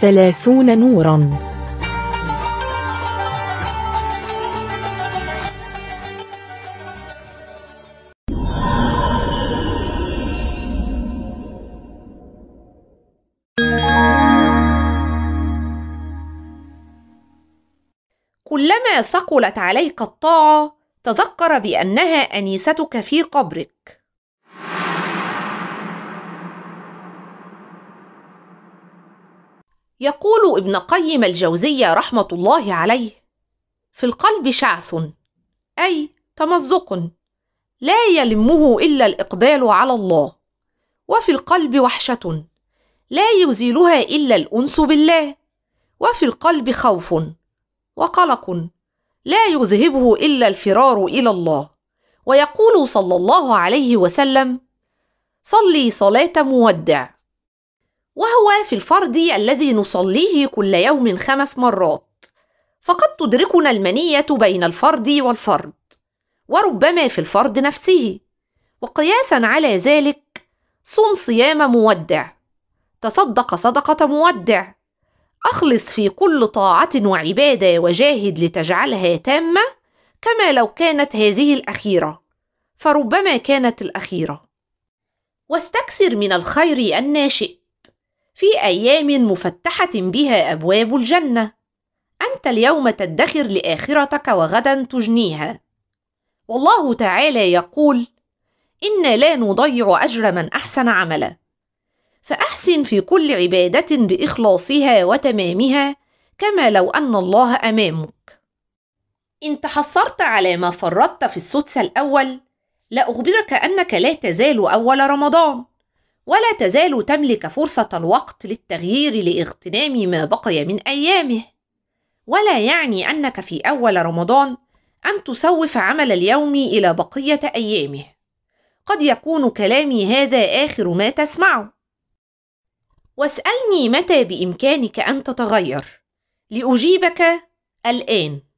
ثلاثون نوراً كلما ثقلت عليك الطاعة تذكر بأنها أنيستك في قبرك يقول ابن قيم الجوزية رحمة الله عليه: في القلب شعث، أي تمزق، لا يلمه إلا الإقبال على الله، وفي القلب وحشة، لا يزيلها إلا الأنس بالله، وفي القلب خوف وقلق، لا يذهبه إلا الفرار إلى الله، ويقول صلى الله عليه وسلم: صلي صلاة مودع. وهو في الفرض الذي نصليه كل يوم خمس مرات فقد تدركنا المنيه بين الفرض والفرض وربما في الفرض نفسه وقياسا على ذلك صم صيام مودع تصدق صدقه مودع اخلص في كل طاعه وعباده وجاهد لتجعلها تامه كما لو كانت هذه الاخيره فربما كانت الاخيره واستكثر من الخير الناشئ في ايام مفتحه بها ابواب الجنه انت اليوم تدخر لاخرتك وغدا تجنيها والله تعالى يقول انا لا نضيع اجر من احسن عملا فاحسن في كل عباده باخلاصها وتمامها كما لو ان الله امامك ان تحصرت على ما فرطت في السدس الاول لاخبرك انك لا تزال اول رمضان ولا تزال تملك فرصة الوقت للتغيير لاغتنام ما بقي من أيامه ولا يعني أنك في أول رمضان أن تسوف عمل اليوم إلى بقية أيامه قد يكون كلامي هذا آخر ما تسمعه واسألني متى بإمكانك أن تتغير لأجيبك الآن